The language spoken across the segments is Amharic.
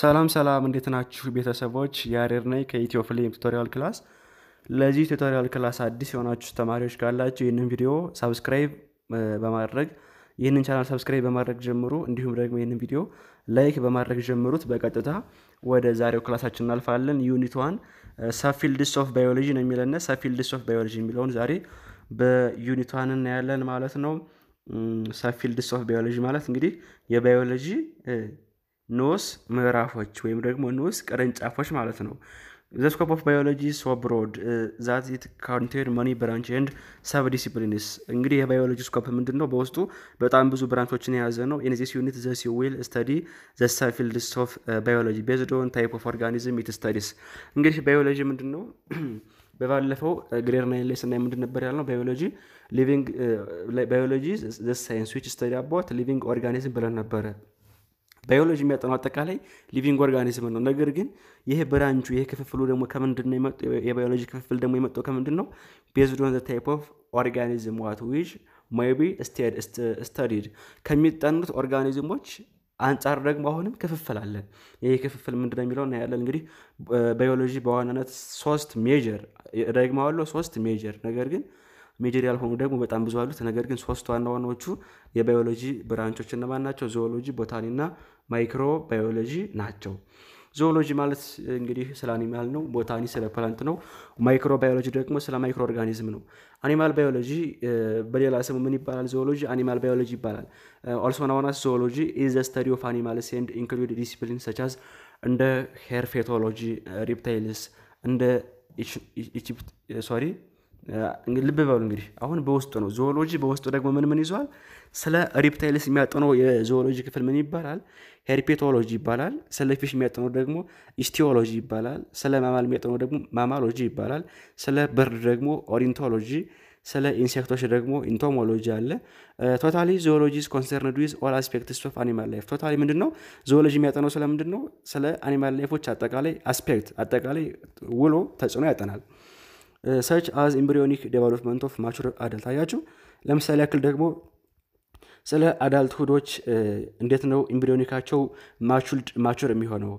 ሰላም ሰላም እንዴት ናችሁ ቤተሰቦች? ያሬድ ነኝ ከኢትዮ ፍሌም ቱቶሪያል ክላስ። ለዚህ ቱቶሪያል ክላስ አዲስ የሆናችሁ ተማሪዎች ካላችሁ ይህንን ቪዲዮ ሳብስክራይብ በማድረግ ይህንን ቻናል ሰብስክራይብ በማድረግ ጀምሩ። እንዲሁም ደግሞ ይህንን ቪዲዮ ላይክ በማድረግ ጀምሩት። በቀጥታ ወደ ዛሬው ክላሳችን እናልፋለን። ዩኒት ዋን ሰፊልድስ ኦፍ ባዮሎጂ ነው የሚለነ ሰፊልድስ ኦፍ ባዮሎጂ የሚለውን ዛሬ በዩኒት ዋን እናያለን ማለት ነው። ሰፊልድስ ኦፍ ባዮሎጂ ማለት እንግዲህ የባዮሎጂ ኖስ ምዕራፎች ወይም ደግሞ ኖስ ቅርንጫፎች ማለት ነው። ዘ ስኮፕ ኦፍ ባዮሎጂ ሶ ብሮድ ዛት ኢት ካንቴን መኒ ብራንች ኤንድ ሰብ ዲሲፕሊንስ። እንግዲህ የባዮሎጂ ስኮፕ ምንድን ነው? በውስጡ በጣም ብዙ ብራንቾችን የያዘ ነው። ኢን ዩኒት ዘስ ዩ ዊል ስተዲ ዘ ሰብ ፊልድስ ኦፍ ባዮሎጂ ቤዝድ ኦን ታይፕ ኦፍ ኦርጋኒዝም ኢት ስተዲስ። እንግዲህ ባዮሎጂ ምንድን ነው? በባለፈው ግሬድ uh, ናይን ላይ ስናይ ምንድን ነበር ያልነው? ባዮሎጂ ሊቪንግ ባዮሎጂ ዘ ሳይንስ ዊች ስተዲ አባት ሊቪንግ ኦርጋኒዝም ብለን ነበረ ባዮሎጂ የሚያጠኑ አጠቃላይ ሊቪንግ ኦርጋኒዝም ነው። ነገር ግን ይህ ብራንቹ ይህ ክፍፍሉ ደግሞ ከምንድን ነው የባዮሎጂ ክፍፍል ደግሞ የመጣው ከምንድን ነው? ቤዝዶን ታይፕ ኦፍ ኦርጋኒዝም ዋት ዊች ሜይ ስተዲድ ከሚጠኑት ኦርጋኒዝሞች አንጻር ደግሞ አሁንም ክፍፍል አለን። ይህ ክፍፍል ምንድነው የሚለው እናያለን። እንግዲህ ባዮሎጂ በዋናነት ሶስት ሜጀር ደግሞ አለው ሶስት ሜጀር ነገር ግን ሜጀር ያልሆኑ ደግሞ በጣም ብዙ አሉት። ነገር ግን ሶስት ዋና ዋናዎቹ የባዮሎጂ ብራንቾች እነማን ናቸው? ዞኦሎጂ፣ ቦታኒ እና ማይክሮ ባዮሎጂ ናቸው። ዞኦሎጂ ማለት እንግዲህ ስለ አኒማል ነው። ቦታኒ ስለ ፕላንት ነው። ማይክሮ ባዮሎጂ ደግሞ ስለ ማይክሮ ኦርጋኒዝም ነው። አኒማል ባዮሎጂ በሌላ ስሙ ምን ይባላል? ዞኦሎጂ አኒማል ባዮሎጂ ይባላል። ኦልሶ ናዋናስ ዞኦሎጂ ኢዝ ዘ ስተዲ ኦፍ አኒማልስ ኤንድ ኢንክሉድ ዲስፕሊን ሰቻዝ እንደ ሄርፌቶሎጂ፣ ሪፕታይልስ እንደ ሶሪ ልብ በሉ እንግዲህ አሁን በውስጡ ነው ዞሎጂ። በውስጡ ደግሞ ምን ምን ይዟል? ስለ ሪፕታይልስ የሚያጠነው የዞሎጂ ክፍል ምን ይባላል? ሄርፔቶሎጂ ይባላል። ስለ ፊሽ የሚያጠነው ደግሞ ኢስቲዮሎጂ ይባላል። ስለ ማማል የሚያጠነው ደግሞ ማማሎጂ ይባላል። ስለ በርድ ደግሞ ኦሪንቶሎጂ ስለ ኢንሴክቶች ደግሞ ኢንቶሞሎጂ አለ። ቶታሊ ዞሎጂ ኮንሰርንድ ዊዝ ኦል አስፔክትስ ኦፍ አኒማል ላይፍ። ቶታሊ ምንድን ነው ዞሎጂ የሚያጠነው ስለምንድን ነው? ስለ አኒማል ላይፎች አጠቃላይ አስፔክት፣ አጠቃላይ ውሎ ተጽዕኖ ያጠናል። ሰች አዝ ኤምብሪዮኒክ ዴቨሎፕመንት ኦፍ ማቹር አደልት አያችሁ ለምሳሌ ያክል ደግሞ ስለ አዳልት ሁዶች እንዴት ነው ኢምብሪዮኒካቸው ማቹር የሚሆነው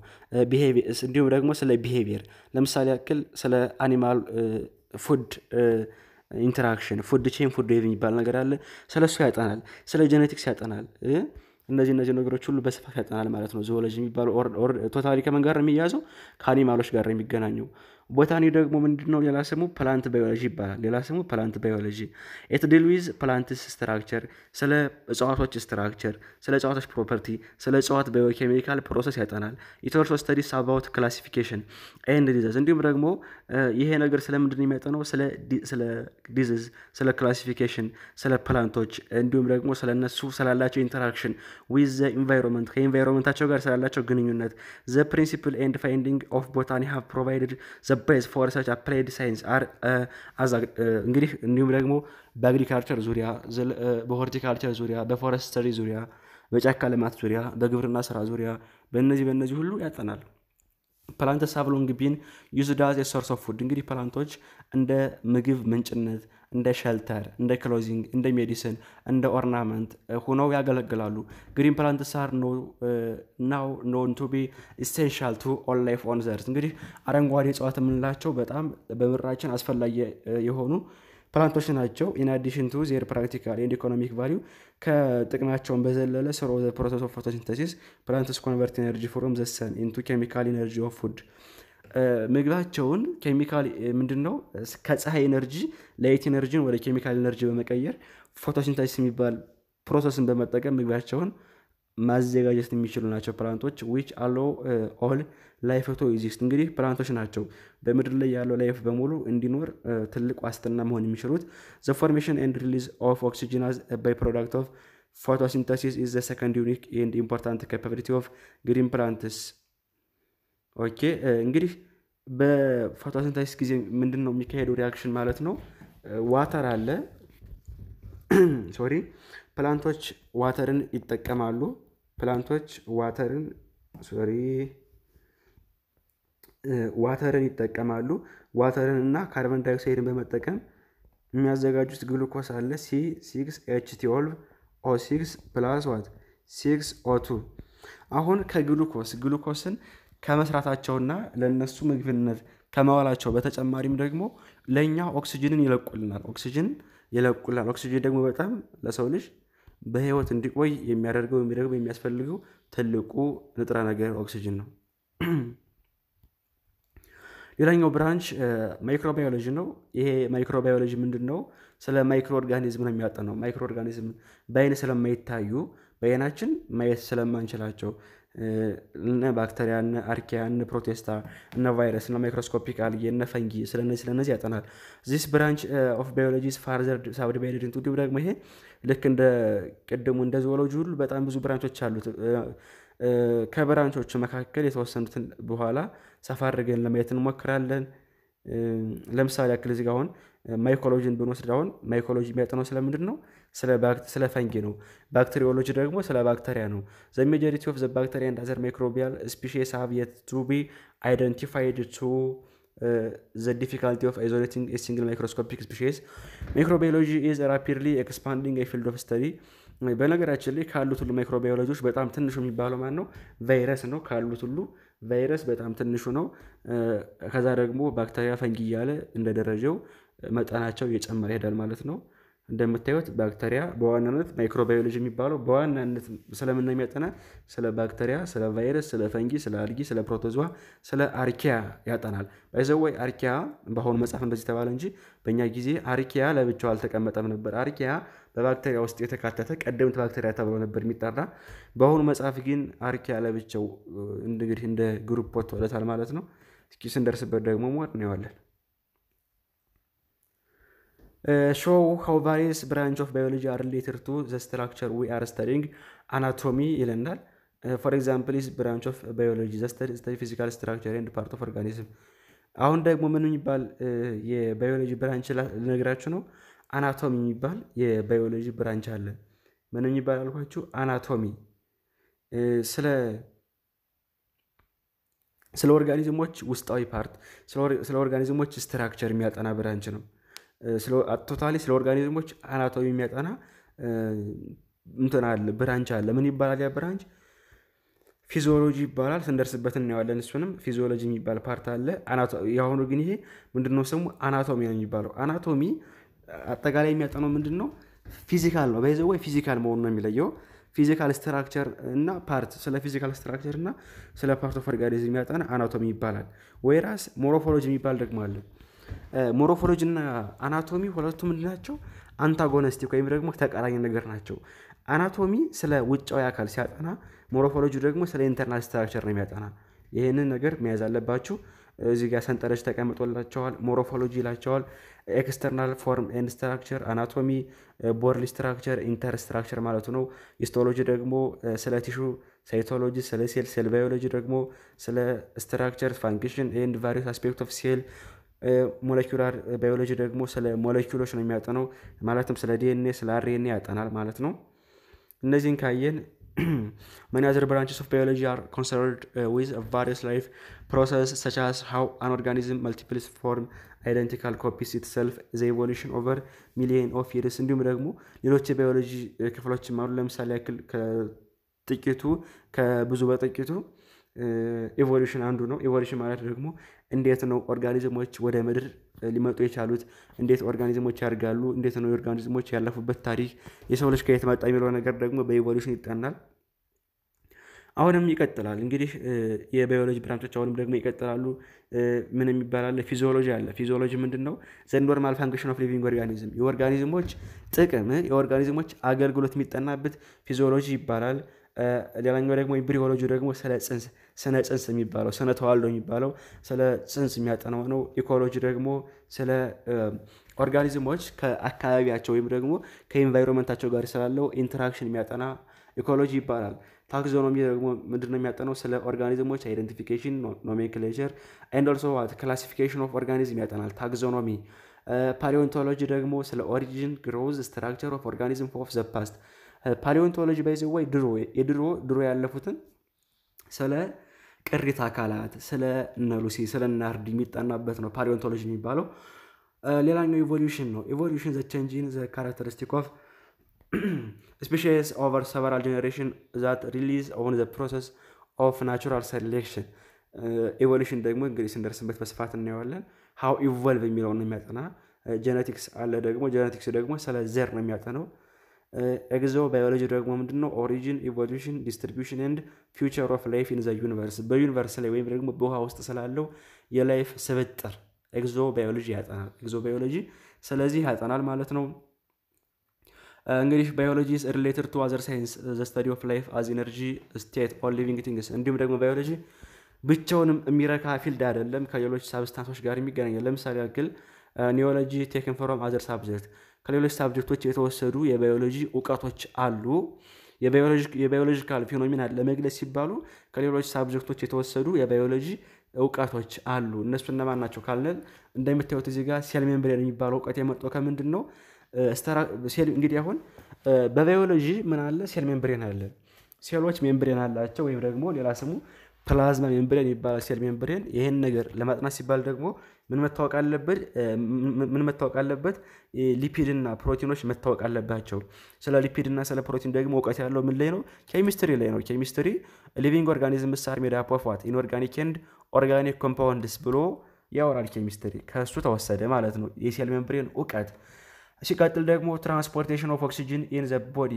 እንዲሁም ደግሞ ስለ ቢሄቪየር ለምሳሌ ያክል ስለ አኒማል ፉድ ኢንተራክሽን ፉድ ቼን ፉድ ዌቭ የሚባል ነገር አለ ስለ እሱ ያጠናል ስለ ጀኔቲክስ ያጠናል እነዚህ እነዚህ ነገሮች ሁሉ በስፋት ያጠናል ማለት ነው ዞሎጂ የሚባለው ቶታሊ ከመን ጋር የሚያዘው ከአኒማሎች ጋር የሚገናኘው ቦታኒ ደግሞ ምንድነው? ሌላ ስሙ ፕላንት ባዮሎጂ ይባላል። ሌላ ስሙ ፕላንት ባዮሎጂ ኢት ዲል ፕላንትስ ስትራክቸር፣ ስለ እጽዋቶች ስትራክቸር፣ ስለ እጽዋቶች ፕሮፐርቲ፣ ስለ እጽዋት ባዮኬሚካል ፕሮሰስ ያጠናል። ኢት ስተዲስ አባውት ክላሲፊኬሽን ኤንድ ዲዘዝ፣ እንዲሁም ደግሞ ይሄ ነገር ስለምንድን የሚያጠናው ስለ ዲዝዝ፣ ስለ ክላሲፊኬሽን፣ ስለ ፕላንቶች እንዲሁም ደግሞ ስለ ስላላቸው ኢንተራክሽን ዊዝ ዘ ኢንቫይሮንመንት፣ ጋር ስላላቸው ግንኙነት ዘ ፕሪንሲፕል ኤንድ ፋይንዲንግ ኦፍ ቦታኒ ሃቭ ፕሮቫይድድ ቤዝ ፎር ሪሰርች አፕላይድ ሳይንስ አር እንግዲህ እንዲሁም ደግሞ በአግሪካልቸር ዙሪያ በሆርቲካልቸር ዙሪያ በፎረስተሪ ዙሪያ በጫካ ልማት ዙሪያ በግብርና ስራ ዙሪያ በእነዚህ በእነዚህ ሁሉ ያጠናል። ፕላንትስ ሃቭ ሎንግ ቢን ዩዝድ አዝ ኦፍ ፉድ እንግዲህ ፕላንቶች እንደ ምግብ ምንጭነት እንደ ሸልተር፣ እንደ ክሎዚንግ፣ እንደ ሜዲሲን፣ እንደ ኦርናመንት ሆነው ያገለግላሉ። ግሪን ፕላንት ሳር ናው ኖን ቱ ቢ ኢሴንሻል ቱ ኦል ላይፍ ኦን ዘርት። እንግዲህ አረንጓዴ እጽዋት የምንላቸው በጣም በምድራችን አስፈላጊ የሆኑ ፕላንቶች ናቸው። ኢን አዲሽን ቱ ዜር ፕራክቲካል ኤንድ ኢኮኖሚክ ቫሊዩ ከጥቅማቸውን በዘለለ ስሮ ፕሮሰስ ኦፍ ፎቶሲንተሲስ ፕላንትስ ኮንቨርት ኤነርጂ ፍሮም ዘሰን ኢንቱ ኬሚካል ኤነርጂ ኦፍ ፉድ ምግባቸውን ኬሚካል ምንድን ነው ከፀሐይ ኤነርጂ ላይት ኤነርጂን ወደ ኬሚካል ኤነርጂ በመቀየር ፎቶሲንታይስ የሚባል ፕሮሰስን በመጠቀም ምግባቸውን ማዘጋጀት የሚችሉ ናቸው ፕላንቶች ዊች አሎ ኦል ላይፍ ቶ እንግዲህ ፕላንቶች ናቸው በምድር ላይ ያለው ላይፍ በሙሉ እንዲኖር ትልቅ ዋስትና መሆን የሚችሉት ዘ ፎርሜሽን ኤንድ ሪሊዝ ኦፍ ኦክሲጅን ባይ ፕሮዳክት ኦፍ ፎቶሲንተሲስ ኢዝ ዘ ሰከንድ ዩኒክ ኤንድ ኢምፖርታንት ካፓቢሊቲ ኦፍ ግሪን ፕላንትስ ኦኬ እንግዲህ በፎቶሲንታሲስ ጊዜ ምንድን ነው የሚካሄደው ሪያክሽን ማለት ነው? ዋተር አለ ሶሪ፣ ፕላንቶች ዋተርን ይጠቀማሉ። ፕላንቶች ዋተርን ሶሪ፣ ዋተርን ይጠቀማሉ። ዋተርን እና ካርበን ዳይኦክሳይድን በመጠቀም የሚያዘጋጁት ግሉኮስ አለ ሲ ሲክስ ኤች ኦ ሲክስ ፕላስ ዋት ሲክስ ኦ ቱ። አሁን ከግሉኮስ ግሉኮስን ከመስራታቸውና ለእነሱ ምግብነት ከመዋላቸው በተጨማሪም ደግሞ ለእኛ ኦክሲጅንን ይለቁልናል። ኦክሲጅን ይለቁልናል። ኦክሲጅን ደግሞ በጣም ለሰው ልጅ በህይወት እንዲቆይ የሚያደርገው የሚደግሞ የሚያስፈልገው ትልቁ ንጥረ ነገር ኦክሲጅን ነው። ሌላኛው ብራንች ማይክሮባዮሎጂ ነው። ይሄ ማይክሮባዮሎጂ ምንድን ነው? ስለ ማይክሮ ኦርጋኒዝም ነው የሚያጠናው። ማይክሮ ኦርጋኒዝም በአይን ስለማይታዩ በአይናችን ማየት ስለማንችላቸው እነ ባክተሪያ እነ አርኪያ እነ ፕሮቴስታ እነ ቫይረስ እነ ማይክሮስኮፒክ አልጌ እነ ፈንጊ ስለነዚህ ስለነዚህ ያጠናል። ዚስ ብራንች ኦፍ ባዮሎጂስ ፋርዘር ሳብ ኢንቱ ዲብ ደግሞ ይሄ ልክ እንደ ቅድሙ እንደ ዞሎጂ ሁሉ በጣም ብዙ ብራንቾች አሉት። uh, uh, ከብራንቾቹ መካከል የተወሰኑትን በኋላ ሰፋ አድርገን ለማየት እንሞክራለን። uh, ለምሳሌ ያክል እዚህ አሁን ማይኮሎጂን ብንወስድ አሁን ማይኮሎጂ የሚያጠነው ስለምንድን ነው? ስለ ፈንጊ ነው። ባክቴሪዮሎጂ ደግሞ ስለ ባክተሪያ ነው። ዘ ሜጆሪቲ ኦፍ ዘ ባክቴሪያ ኤንድ አዘር ማይክሮቢያል ስፒሺስ ሃቭ የት ቱ ቢ አይደንቲፋይድ ቱ ዘ ዲፊካልቲ ኦፍ አይዞሌቲንግ ሲንግል ማይክሮስኮፒክ ስፒሺስ ማይክሮባዮሎጂ ኢዝ ራፒድሊ ኤክስፓንዲንግ ፊልድ ኦፍ ስተዲ። በነገራችን ላይ ካሉት ሁሉ ማይክሮቢዮሎጂዎች በጣም ትንሹ የሚባለው ማን ነው? ቫይረስ ነው። ካሉት ሁሉ ቫይረስ በጣም ትንሹ ነው። ከዛ ደግሞ ባክተሪያ፣ ፈንጊ እያለ እንደ ደረጃው መጠናቸው እየጨመረ ይሄዳል ማለት ነው። እንደምታዩት ባክቴሪያ በዋናነት ማይክሮባዮሎጂ የሚባለው በዋናነት ስለምና የሚያጠና? ስለ ባክተሪያ፣ ስለ ቫይረስ፣ ስለ ፈንጊ፣ ስለ አልጊ፣ ስለ ፕሮቶዝዋ፣ ስለ አርኪያ ያጠናል። ባይዘወይ አርኪያ በአሁኑ መጽሐፍ እንደዚህ ተባለ እንጂ በእኛ ጊዜ አርኪያ ለብቻው አልተቀመጠም ነበር። አርኪያ በባክተሪያ ውስጥ የተካተተ ቀደምት ባክተሪያ ተብሎ ነበር የሚጠራ። በአሁኑ መጽሐፍ ግን አርኪያ ለብቻው እንግዲህ እንደ ግሩፕ ወጥቶለታል ማለት ነው። እስኪ ስንደርስበት ደግሞ ሞር እናየዋለን። ሾው ሃው ቫሪየስ ብራንች ኦፍ ባዮሎጂ አር ሪሌትድ ቱ ዘ ስትራክቸር ዊ አር ስተዲንግ አናቶሚ ይለናል። ፎር ኤግዛምፕል ስ ብራንች ኦፍ ባዮሎጂ ዘ ስተዲ ፊዚካል ስትራክቸር ኤንድ ፓርት ኦፍ ኦርጋኒዝም። አሁን ደግሞ ምን የሚባል uh, የባዮሎጂ ብራንች ልነግራችሁ ነው። አናቶሚ የሚባል የባዮሎጂ ብራንች አለ። ምን የሚባል አልኳችሁ? አናቶሚ uh, ስለ ስለ ኦርጋኒዝሞች ውስጣዊ ፓርት ስለ ኦርጋኒዝሞች ስትራክቸር የሚያጠና ብራንች ነው። ቶታሊ ስለ ኦርጋኒዝሞች አናታዊ የሚያጠና እንትን አለ ብራንች አለ። ምን ይባላል ያ ብራንች? ፊዚዮሎጂ ይባላል። ስንደርስበት እናየዋለን። እሱንም ፊዚዮሎጂ የሚባል ፓርት አለ። የአሁኑ ግን ይሄ ምንድነው ስሙ? አናቶሚ ነው የሚባለው። አናቶሚ አጠቃላይ የሚያጠነው ምንድን ነው? ፊዚካል ነው። በይዘ ወይ ፊዚካል መሆኑ ነው የሚለየው። ፊዚካል ስትራክቸር እና ፓርት፣ ስለ ፊዚካል ስትራክቸር እና ስለ ፓርት ኦፍ ኦርጋኒዝም የሚያጠና አናቶሚ ይባላል። ራስ ሞሮፎሎጂ የሚባል ደግሞ አለ። ሞሮፎሎጂ እና አናቶሚ ሁለቱ ምንድን ናቸው? አንታጎነስቲክ ወይም ደግሞ ተቃራኝ ነገር ናቸው። አናቶሚ ስለ ውጫዊ አካል ሲያጠና፣ ሞሮፎሎጂ ደግሞ ስለ ኢንተርናል ስትራክቸር ነው የሚያጠና። ይህንን ነገር መያዝ አለባችሁ። እዚ ጋር ሰንጠረች ተቀምጦላቸዋል። ሞሮፎሎጂ ይላቸዋል። ኤክስተርናል ፎርም ኤንድ ስትራክቸር፣ አናቶሚ ቦርሊ ስትራክቸር፣ ኢንተር ስትራክቸር ማለቱ ነው። ሂስቶሎጂ ደግሞ ስለ ቲሹ፣ ሳይቶሎጂ ስለ ሴል፣ ሴል ባዮሎጂ ደግሞ ስለ ስትራክቸር ፋንክሽን ኤንድ ቫሪስ አስፔክት ኦፍ ሴል ሞለኪላር ባዮሎጂ ደግሞ ስለ ሞለኪሎች ነው የሚያጠነው። ማለትም ስለ ዲኤንኤ፣ ስለ አርኤንኤ ያጠናል ማለት ነው። እነዚህን ካየን ማኒ አዘር ብራንችስ ኦፍ ባዮሎጂ አር ኮንሰርንድ ዊዝ ቫሪየስ ላይፍ ፕሮሰስ ሰች አስ ሃው አን ኦርጋኒዝም መልቲፕል ፎርም አይደንቲካል ኮፒስ ኢትሰልፍ ዘ ኢቮሉሽን ኦቨር ሚሊየን ኦፍ ይርስ። እንዲሁም ደግሞ ሌሎች የባዮሎጂ ክፍሎችም አሉ። ለምሳሌ ያክል ከጥቂቱ ከብዙ በጥቂቱ ኢቮሉሽን አንዱ ነው። ኢቮሉሽን ማለት ደግሞ እንዴት ነው ኦርጋኒዝሞች ወደ ምድር ሊመጡ የቻሉት? እንዴት ኦርጋኒዝሞች ያድጋሉ? እንዴት ነው የኦርጋኒዝሞች ያለፉበት ታሪክ የሰው ልጅ ከየት መጣ የሚለው ነገር ደግሞ በኢቮሉሽን ይጠናል። አሁንም ይቀጥላል። እንግዲህ የባዮሎጂ ብራንቾች አሁንም ደግሞ ይቀጥላሉ። ምን የሚባላለ አለ? ፊዚዮሎጂ አለ። ፊዚዮሎጂ ምንድን ነው? ዘ ፋንክሽን ኦፍ ሊቪንግ ኦርጋኒዝም፣ የኦርጋኒዝሞች ጥቅም፣ የኦርጋኒዝሞች አገልግሎት የሚጠናበት ፊዚዮሎጂ ይባላል። ሌላኛው ደግሞ ኢምብሪዮሎጂ ደግሞ ስለ ጽንስ ስነ ጽንስ የሚባለው ስነ ተዋልዶ የሚባለው ስለ ጽንስ የሚያጠናው ነው። ኢኮሎጂ ደግሞ ስለ ኦርጋኒዝሞች ከአካባቢያቸው ወይም ደግሞ ከኢንቫይሮንመንታቸው ጋር ስላለው ኢንተራክሽን የሚያጠና ኢኮሎጂ ይባላል። ታክዞኖሚ ደግሞ ምንድነው የሚያጠነው? ስለ ኦርጋኒዝሞች አይደንቲፊኬሽን ኖሜንክሌቸር ኤንድ ኦልሶ ክላሲፊኬሽን ኦፍ ኦርጋኒዝም ያጠናል ታክዞኖሚ ፓሊዮንቶሎጂ ደግሞ ስለ ኦሪጂን ግሮዝ ስትራክቸር ኦፍ ኦርጋኒዝም ኦፍ ዘ ፓስት ፓሊዮንቶሎጂ ባይዘ ወይ ድሮ የድሮ ድሮ ያለፉትን ስለ ቅሪት አካላት ስለ እነ ሉሲ ስለ እነ የሚጠናበት ነው ፓሊዮንቶሎጂ የሚባለው። ሌላኛው ኢቮሉሽን ነው። ኢቮሉሽን ዘ ቼንጅ ዘ ካራክተሪስቲክ ኦፍ ስፔሽስ ኦቨር ሰቨራል ጀኔሬሽን ዛት ሪሊዝ ኦን ዘ ፕሮሰስ ኦፍ ናቹራል ሴሌክሽን። ኢቮሉሽን ደግሞ እንግዲህ ስንደርስበት በስፋት እናየዋለን። ሀው ኢቮልቭ የሚለውን የሚያጠና ጀነቲክስ አለ ደግሞ ጀነቲክስ ደግሞ ስለ ዘር ነው የሚያጠነው። ኤግዞ ባዮሎጂ ደግሞ ምንድነው? ኦሪጂን ኢቮሉሽን ዲስትሪቢሽን ኤንድ ፊውቸር ኦፍ ላይፍ ኢን ዘ ዩኒቨርስ በዩኒቨርስ ላይ ወይም ደግሞ በውሃ ውስጥ ስላለው የላይፍ ስብጥር ኤግዞ ባዮሎጂ ያጠናል። ኤግዞ ባዮሎጂ ስለዚህ ያጠናል ማለት ነው። እንግዲህ ባዮሎጂ ኢዝ ሪሌትድ ቱ አዘር ሳይንስ ዘ ኦፍ ላይፍ አዝ ኢነርጂ ስቴት ኦር ሊቪንግ ቲንግስ እንዲሁም ደግሞ ባዮሎጂ ብቻውንም የሚረካ ፊልድ አይደለም። ከሌሎች ሳብስታንሶች ጋር የሚገናኝ ለምሳሌ ያክል ኒዮሎጂ ቴክን ፍሮም አዘር ሳብጀክት ከሌሎች ሳብጀክቶች የተወሰዱ የባዮሎጂ እውቀቶች አሉ። የባዮሎጂካል ፊኖሚና ለመግለጽ ሲባሉ ከሌሎች ሳብጀክቶች የተወሰዱ የባዮሎጂ እውቀቶች አሉ። እነሱ እነማን ናቸው ካልነን እንደምታዩት እዚህ ጋር ሴል ሜምብሬን የሚባለው እውቀት የመጣው ከምንድን ነው? ሴል uh, እንግዲህ አሁን uh, በባዮሎጂ ምን አለ? ሴል ሜምብሬን አለ። ሴሎች ሜምብሬን አላቸው ወይም ደግሞ ሌላ ስሙ ፕላዝማ ሜምብሬን ይባላል። ሴል ሜምብሬን ይህን ነገር ለማጥናት ሲባል ደግሞ ምን መታወቅ አለበት? ምን መታወቅ አለበት? ሊፒድና ፕሮቲኖች መታወቅ አለባቸው። ስለ ሊፒድና ስለ ፕሮቲን ደግሞ እውቀት ያለው ምን ላይ ነው? ኬሚስትሪ ላይ ነው። ኬሚስትሪ ሊቪንግ ኦርጋኒዝም ሳር ሜዳ ፖፏት ኢንኦርጋኒክ ኤንድ ኦርጋኒክ ኮምፓውንድስ ብሎ ያወራል ኬሚስትሪ። ከእሱ ተወሰደ ማለት ነው የሴል ሜምብሬን እውቀት። ሲቀጥል ደግሞ ትራንስፖርቴሽን ኦፍ ኦክሲጅን ኢን ዘ ቦዲ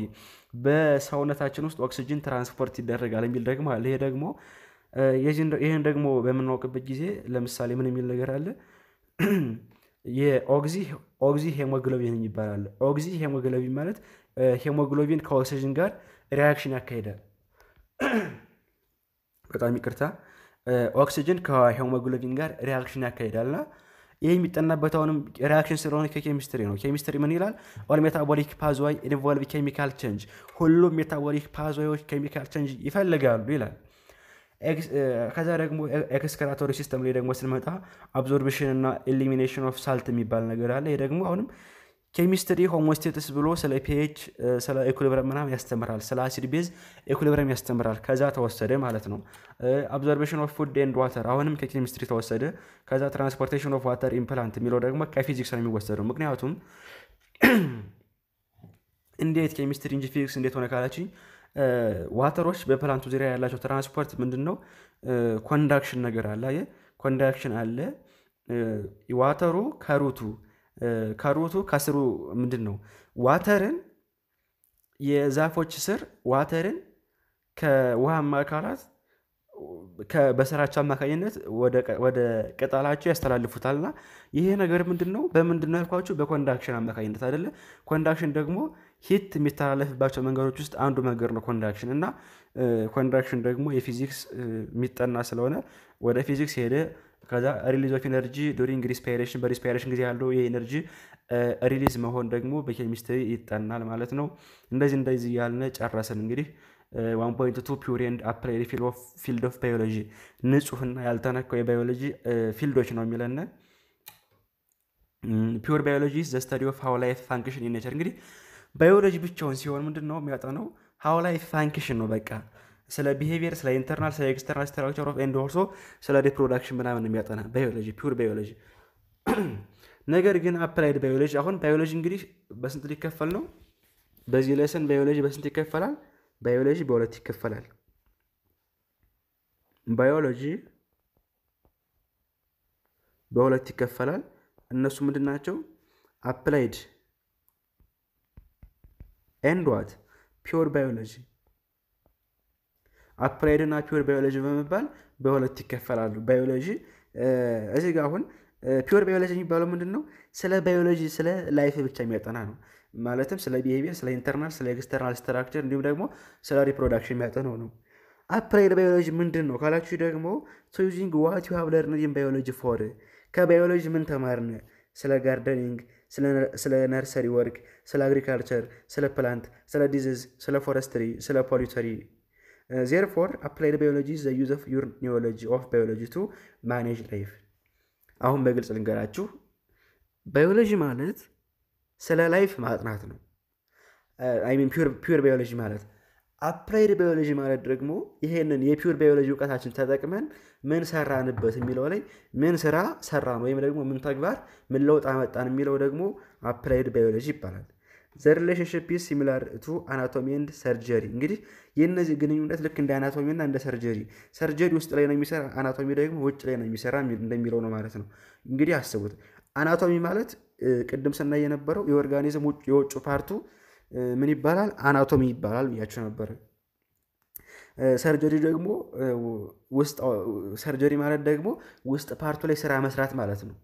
በሰውነታችን ውስጥ ኦክሲጅን ትራንስፖርት ይደረጋል የሚል ደግሞ አለ። ይሄ ደግሞ ይህን ደግሞ በምናውቅበት ጊዜ ለምሳሌ ምን የሚል ነገር አለ? ኦግዚ ሄሞግሎቢን ይባላል። ኦግዚ ሄሞግሎቢን ማለት ሄሞግሎቢን ከኦክሲጅን ጋር ሪያክሽን ያካሄዳል። በጣም ይቅርታ፣ ኦክሲጅን ከሄሞግሎቢን ጋር ሪያክሽን ያካሄዳል እና ይህ የሚጠናበት አሁንም ሪያክሽን ስለሆነ ከኬሚስትሪ ነው። ኬሚስትሪ ምን ይላል? ኦል ሜታቦሊክ ፓዝዋይ ኢንቮልቭ ኬሚካል ቼንጅ፣ ሁሉም ሜታቦሊክ ፓዝዋዮች ኬሚካል ቼንጅ ይፈልጋሉ ይላል። ከዛ ደግሞ ኤክስከራቶሪ ሲስተም ላይ ደግሞ ስንመጣ አብዞርብሽን እና ኤሊሚኔሽን ኦፍ ሳልት የሚባል ነገር አለ። ይህ ደግሞ አሁንም ኬሚስትሪ ሆሞስቴትስ ብሎ ስለ ፒኤች ስለ ኢኩሊብረም ምናምን ያስተምራል። ስለ አሲድ ቤዝ ኢኩሊብረም ያስተምራል። ከዛ ተወሰደ ማለት ነው። አብዘርቬሽን ኦፍ ፉድ ኤንድ ዋተር አሁንም ከኬሚስትሪ ተወሰደ። ከዛ ትራንስፖርቴሽን ኦፍ ዋተር ኢምፕላንት የሚለው ደግሞ ከፊዚክስ ነው የሚወሰደው። ምክንያቱም እንዴት ኬሚስትሪ እንጂ ፊዚክስ እንዴት ሆነ ካላችኝ ዋተሮች በፕላንቱ ዙሪያ ያላቸው ትራንስፖርት ምንድን ነው? ኮንዳክሽን ነገር አለ። ኮንዳክሽን አለ። ዋተሩ ከሩቱ ከሩቱ ከስሩ ምንድን ነው ዋተርን የዛፎች ስር ዋተርን ከውሃማ አካላት በስራቸው አማካኝነት ወደ ቅጠላቸው ና ይሄ ነገር ምንድን ነው? በምንድን ነው ያልኳችሁ? በኮንዳክሽን አማካኝነት አይደለ? ኮንዳክሽን ደግሞ ሂት የሚተላለፍባቸው መንገዶች ውስጥ አንዱ መንገድ ነው ኮንዳክሽን እና ኮንዳክሽን ደግሞ የፊዚክስ የሚጠና ስለሆነ ወደ ፊዚክስ ሄደ። ከዛ ሪሊዝ ኦፍ ኤነርጂ ዱሪንግ ሪስፓይሬሽን በሪስፓይሬሽን ጊዜ ያለው የኤነርጂ ሪሊዝ መሆን ደግሞ በኬሚስትሪ ይጠናል ማለት ነው። እንደዚህ እንደዚህ ያልነ ጨረስን እንግዲህ 1.2 ፒውር ኤንድ አፕላይድ ፊልድ ኦፍ ባዮሎጂ ንጹህና ያልተነካው የባዮሎጂ ፊልዶች ነው የሚለን። ፒውር ባዮሎጂ ዘ ስተዲ ኦፍ ሃው ላይፍ ፋንክሽን ኢን ኔቸር እንግዲህ ባዮሎጂ ብቻውን ሲሆን ምንድን ነው የሚያጠነው? ሀው ላይ ፋንክሽን ነው በቃ ስለ ቢሄቪየር ስለ ኢንተርናል ስለ ኤክስተርናል ስትራክቸር ኦፍ ኤንድ ኦልሶ ስለ ሪፕሮዳክሽን ምናምን የሚያጠና ባዮሎጂ ፒውር ባዮሎጂ። ነገር ግን አፕላይድ ባዮሎጂ አሁን ባዮሎጂ እንግዲህ በስንት ሊከፈል ነው? በዚህ ለሰን ባዮሎጂ በስንት ይከፈላል? ባዮሎጂ በሁለት ይከፈላል። ባዮሎጂ በሁለት ይከፈላል። እነሱ ምንድን ናቸው? አፕላይድ ኤንድ ዋት ፒዮር ባዮሎጂ አፕላይድ እና ፒዮር ባዮሎጂ በመባል በሁለት ይከፈላሉ። ባዮሎጂ እዚህ ጋር አሁን ፒዮር ባዮሎጂ የሚባለው ምንድን ነው? ስለ ባዮሎጂ ስለ ላይፍ ብቻ የሚያጠና ነው። ማለትም ስለ ቢሄቪየር፣ ስለ ኢንተርናል፣ ስለ ኤክስተርናል ስትራክቸር እንዲሁም ደግሞ ስለ ሪፕሮዳክሽን የሚያጠነው ነው። አፕላይድ ባዮሎጂ ምንድን ነው ካላችሁ ደግሞ ዩዚንግ ዋት ዩ ሃቭ ለርንድ ኢን ባዮሎጂ ፎር ከባዮሎጂ ምን ተማርነ? ስለ ጋርደኒንግ ስለ ነርሰሪ ወርክ፣ ስለ አግሪካልቸር፣ ስለ ፕላንት፣ ስለ ዲዝዝ፣ ስለ ፎረስትሪ፣ ስለ ፖሊተሪ ዜርፎር አፕላይድ ባዮሎጂ ዘ ዩዝ ኦፍ ዩር ኒዮሎጂ ኦፍ ባዮሎጂ ቱ ማኔጅ ላይፍ። አሁን በግልጽ ልንገራችሁ፣ ባዮሎጂ ማለት ስለ ላይፍ ማጥናት ነው። አይ ሚን ፒውር ባዮሎጂ ማለት አፕላይድ ባዮሎጂ ማለት ደግሞ ይሄንን የፒውር ባዮሎጂ እውቀታችን ተጠቅመን ምን ሰራንበት የሚለው ላይ ምን ስራ ሰራን ወይም ደግሞ ምን ተግባር ምን ለውጥ አመጣን የሚለው ደግሞ አፕላይድ ባዮሎጂ ይባላል። ዘ ሪሌሽንሽፕ ኢዝ ሲሚላር ቱ አናቶሚ ኤንድ ሰርጀሪ። እንግዲህ የእነዚህ ግንኙነት ልክ እንደ አናቶሚ እና እንደ ሰርጀሪ፣ ሰርጀሪ ውስጥ ላይ ነው የሚሰራ፣ አናቶሚ ደግሞ ውጭ ላይ ነው የሚሰራ እንደሚለው ነው ማለት ነው። እንግዲህ አስቡት አናቶሚ ማለት ቅድም ስናይ የነበረው የኦርጋኒዝም የውጭ ፓርቱ ምን ይባላል? አናቶሚ ይባላል ብያቸው ነበር። ሰርጀሪ ደግሞ ሰርጀሪ ማለት ደግሞ ውስጥ ፓርቱ ላይ ስራ መስራት ማለት ነው።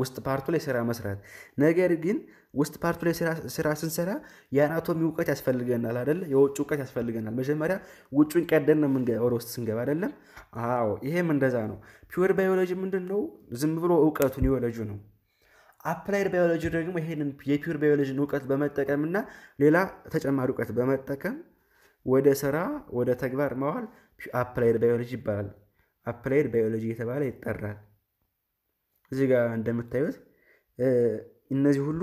ውስጥ ፓርቱ ላይ ስራ መስራት። ነገር ግን ውስጥ ፓርቱ ላይ ስራ ስንሰራ የአናቶሚ እውቀት ያስፈልገናል አይደለ? የውጭ እውቀት ያስፈልገናል። መጀመሪያ ውጩን ቀደን ነው ወደ ውስጥ ስንገባ አይደለም? አዎ፣ ይሄም እንደዛ ነው። ፒወር ባዮሎጂ ምንድን ነው? ዝም ብሎ እውቀቱን ይወለጁ ነው። አፕላይድ ባዮሎጂ ደግሞ ይሄንን የፒውር ባዮሎጂን እውቀት በመጠቀምና ሌላ ተጨማሪ እውቀት በመጠቀም ወደ ስራ ወደ ተግባር ማዋል አፕላይድ ባዮሎጂ ይባላል። አፕላይድ ባዮሎጂ የተባለ ይጠራል። እዚ ጋር እንደምታዩት እነዚህ ሁሉ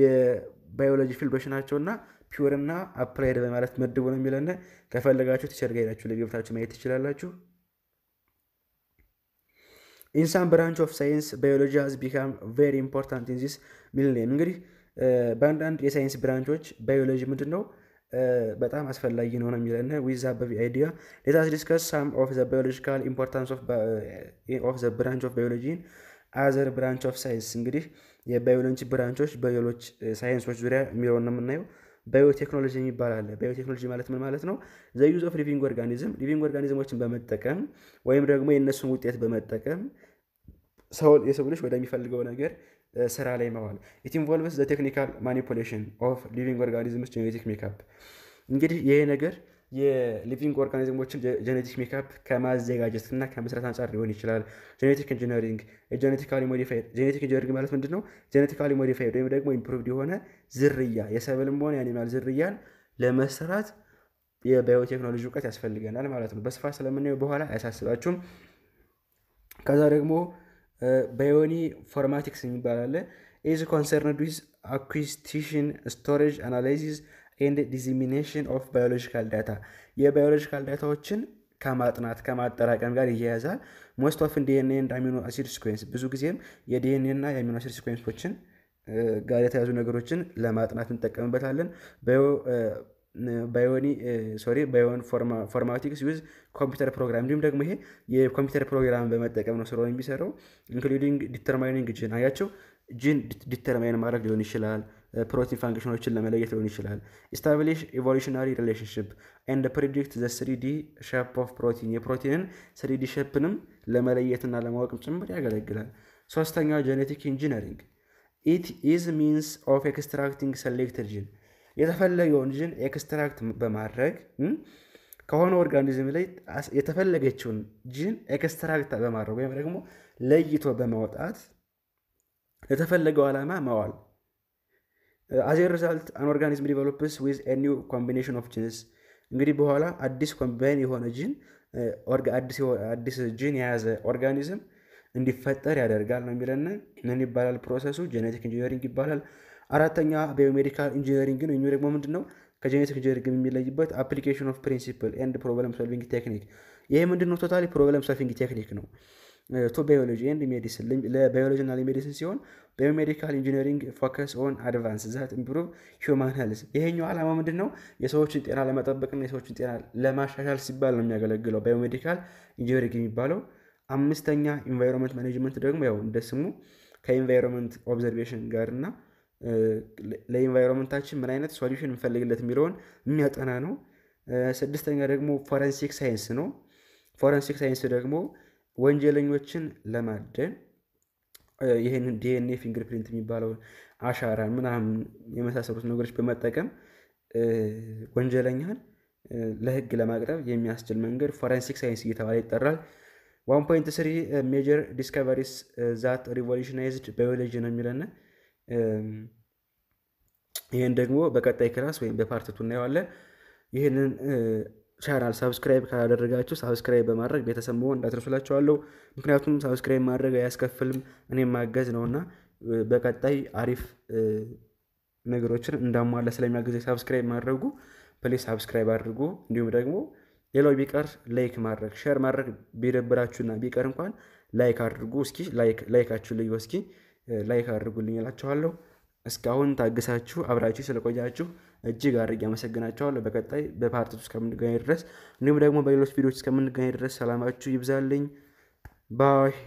የባዮሎጂ ፊልዶች ናቸውና ፒውርና አፕላይድ በማለት መድቡ ነው የሚለን። ከፈለጋችሁ ቲቸር ጋር ሄዳችሁ ለገብታችሁ ማየት ትችላላችሁ። ኢን ሳም ብራንች ኦፍ ሳይንስ ባዮሎጂ ሃዝ ቢካም ቬሪ ኢምፖርታንት ኢን ዚስ ሚሊኒየም። እንግዲህ በአንዳንድ የሳይንስ ብራንቾች ባዮሎጂ ምንድን ነው በጣም አስፈላጊ ነው ነው የሚለን ዊዝ አበቢ አይዲያ ሌታስ ዲስከስ ሳም ኦፍ ዘ ባዮሎጂካል ኢምፖርታንስ ኦፍ ዘ ብራንች ኦፍ ባዮሎጂ አዘር ብራንች ኦፍ ሳይንስ። እንግዲህ የባዮሎጂ ብራንቾች በሌሎች ሳይንሶች ዙሪያ የሚለውን ነው የምናየው። ባዮቴክኖሎጂ የሚባል አለ። ባዮቴክኖሎጂ ማለት ምን ማለት ነው? ዘ ዩዝ ኦፍ ሊቪንግ ኦርጋኒዝም ሊቪንግ ኦርጋኒዝሞችን በመጠቀም ወይም ደግሞ የእነሱን ውጤት በመጠቀም የሰው ልጅ ወደሚፈልገው ነገር ስራ ላይ መዋል ኢት ኢንቮልቭስ ዘ ቴክኒካል ማኒፑሌሽን ኦፍ ሊቪንግ ኦርጋኒዝምስ ጄኔቲክ ሜካፕ። እንግዲህ ይሄ ነገር የሊቪንግ ኦርጋኒዝሞችን ጄኔቲክ ሜካፕ ከማዘጋጀት እና ከመስራት አንጻር ሊሆን ይችላል። ጄኔቲክ ኢንጂነሪንግ፣ ጄኔቲካሊ ሞዲፋይድ። ጄኔቲክ ኢንጂነሪንግ ማለት ምንድን ነው? ጄኔቲካሊ ሞዲፋይድ ወይም ደግሞ ኢምፕሩቭድ የሆነ ዝርያ የሰብልም ሆነ የአኒማል ዝርያን ለመስራት የባዮቴክኖሎጂ እውቀት ያስፈልገናል ማለት ነው። በስፋት ስለምናየው በኋላ አያሳስባችሁም። ከዛ ደግሞ በዮኒ ፎርማቲክስ የሚባል አለ። ኢዝ ኮንሰርንድ ዊዝ አኩስቲሽን ስቶሬጅ አናላይዚስ ኤንድ ዲዚሚኔሽን ኦፍ ባዮሎጂካል ዳታ የባዮሎጂካል ዳታዎችን ከማጥናት ከማጠራቀም ጋር ይያያዛል። ሞስት ኦፍን ዲኤንኤ ኤንድ አሚኖ አሲድ ሲኮንስ ብዙ ጊዜም የዲኤንኤ እና የአሚኖ አሲድ ሲኮንሶችን ጋር የተያዙ ነገሮችን ለማጥናት እንጠቀምበታለን። ባዮኒ ሶሪ ባዮን ፎርማቲክስ ዩዝ ኮምፒውተር ፕሮግራም እንዲሁም ደግሞ ይሄ የኮምፒውተር ፕሮግራም በመጠቀም ነው ስለሆነ የሚሰራው ኢንክሉዲንግ ዲተርማይኒንግ ጅን አያቸው ጅን ዲተርማይን ማድረግ ሊሆን ይችላል ፕሮቲን ፋንክሽኖችን ለመለየት ሊሆን ይችላል ኢስታብሊሽ ኢቮሉሽናሪ ሪሌሽንሽፕ ኤንድ ፕሪዲክት ዘ ስሪዲ ሸፕ ኦፍ ፕሮቲን የፕሮቲንን ስሪዲ ሸፕንም ለመለየትና ለማወቅም ጭምር ያገለግላል ሶስተኛው ጄኔቲክ ኢንጂነሪንግ ኢት ኢዝ ሚንስ ኦፍ ኤክስትራክቲንግ ሴሌክትድ ጅን የተፈለገውን ጅን ኤክስትራክት በማድረግ ከሆነ ኦርጋኒዝም ላይ የተፈለገችውን ጂን ኤክስትራክት በማድረግ ወይም ደግሞ ለይቶ በማውጣት ለተፈለገው ዓላማ ማዋል። አዜ ሪዛልት አን ኦርጋኒዝም ዲቨሎፕስ ዊዝ ኒው ኮምቢኔሽን ኦፍ ጂንስ። እንግዲህ በኋላ አዲስ ኮምባይን የሆነ ጂን አዲስ ጂን የያዘ ኦርጋኒዝም እንዲፈጠር ያደርጋል ነው የሚለን። ምን ይባላል ፕሮሰሱ? ጄኔቲክ ኢንጂኒሪንግ ይባላል። አራተኛ ባዮሜዲካል ኢንጂነሪንግን ወይም ደግሞ ምንድን ነው ከጄኔቲክ ኢንጂነሪንግ የሚለይበት አፕሊኬሽን ኦፍ ፕሪንሲፕል ኤንድ ፕሮብለም ሶልቪንግ ቴክኒክ። ይሄ ምንድን ነው? ቶታሊ ፕሮብለም ሶልቪንግ ቴክኒክ ነው ቱ ባዮሎጂ ኤንድ ሜዲሲን ለባዮሎጂ እና ለሜዲሲን ሲሆን ባዮሜዲካል ኢንጂነሪንግ ፎከስ ኦን አድቫንስ ዛት ኢምፕሩቭ ሂውማን ሄልዝ። ይሄኛው ዓላማ ምንድን ነው? የሰዎችን ጤና ለመጠበቅና የሰዎችን ጤና ለማሻሻል ሲባል ነው የሚያገለግለው ባዮሜዲካል ኢንጂነሪንግ የሚባለው። አምስተኛ ኢንቫይሮንመንት ማኔጅመንት ደግሞ ያው እንደ ስሙ ከኢንቫይሮንመንት ኦብዘርቬሽን ጋር እና ለኢንቫይሮንመንታችን ምን አይነት ሶሉሽን እንፈልግለት የሚለውን የሚያጠና ነው። ስድስተኛ ደግሞ ፎረንሲክ ሳይንስ ነው። ፎረንሲክ ሳይንስ ደግሞ ወንጀለኞችን ለማደን ይህን ዲኤንኤ ፊንገር ፕሪንት የሚባለውን አሻራን ምናምን የመሳሰሉት ነገሮች በመጠቀም ወንጀለኛን ለህግ ለማቅረብ የሚያስችል መንገድ ፎረንሲክ ሳይንስ እየተባለ ይጠራል። ዋን ፖይንት ስሪ ሜጀር ዲስከቨሪስ ዛት ሪቮሉሽናይዝድ ባዮሎጂ ነው የሚለን ይህን ደግሞ በቀጣይ ክላስ ወይም በፓርት ቱ እናየዋለን። ይህንን ቻናል ሳብስክራይብ ካላደረጋችሁ ሳብስክራይብ በማድረግ ቤተሰብ መሆን ምክንያቱም ሳብስክራይብ ማድረግ አያስከፍልም፣ እኔም ማገዝ ነውና በቀጣይ አሪፍ ነገሮችን እንዳሟላ ስለሚያግዘኝ ሳብስክራይብ ማድረጉ ፕሌስ ሳብስክራይብ አድርጉ። እንዲሁም ደግሞ ሌላው ቢቀር ላይክ ማድረግ ሼር ማድረግ ቢደብራችሁና ቢቀር እንኳን ላይክ አድርጉ። እስኪ ላይካችሁ ልዩ እስኪ ላይክ አድርጉልኝ እላችኋለሁ። እስካሁን ታግሳችሁ አብራችሁ ስለቆያችሁ እጅግ አድርጌ አመሰግናችኋለሁ። በቀጣይ በፓርት ውስጥ እስከምንገናኝ ድረስ እንዲሁም ደግሞ በሌሎች ቪዲዮዎች እስከምንገናኝ ድረስ ሰላማችሁ ይብዛልኝ ባይ